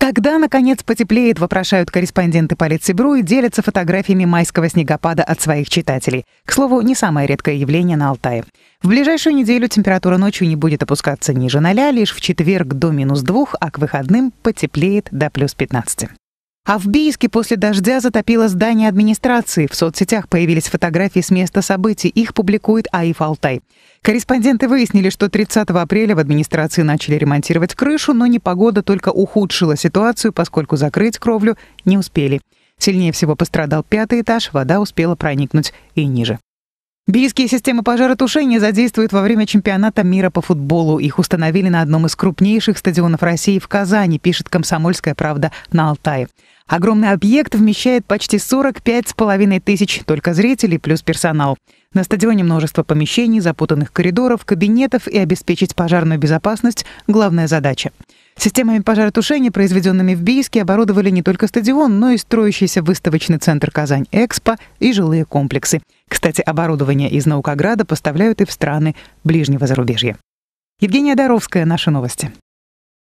Когда, наконец, потеплеет, вопрошают корреспонденты Политсибру и делятся фотографиями майского снегопада от своих читателей. К слову, не самое редкое явление на Алтае. В ближайшую неделю температура ночью не будет опускаться ниже ноля, лишь в четверг до минус двух, а к выходным потеплеет до плюс 15. А в Бийске после дождя затопило здание администрации. В соцсетях появились фотографии с места событий. Их публикует АИФ «Алтай». Корреспонденты выяснили, что 30 апреля в администрации начали ремонтировать крышу, но непогода только ухудшила ситуацию, поскольку закрыть кровлю не успели. Сильнее всего пострадал пятый этаж, вода успела проникнуть и ниже. Бийские системы пожаротушения задействуют во время чемпионата мира по футболу. Их установили на одном из крупнейших стадионов России в Казани, пишет «Комсомольская правда» на Алтае. Огромный объект вмещает почти 45 с половиной тысяч только зрителей плюс персонал. На стадионе множество помещений, запутанных коридоров, кабинетов и обеспечить пожарную безопасность – главная задача. Системами пожаротушения, произведенными в Бийске, оборудовали не только стадион, но и строящийся выставочный центр «Казань-Экспо» и жилые комплексы. Кстати, оборудование из Наукограда поставляют и в страны ближнего зарубежья. Евгения Доровская, наши новости.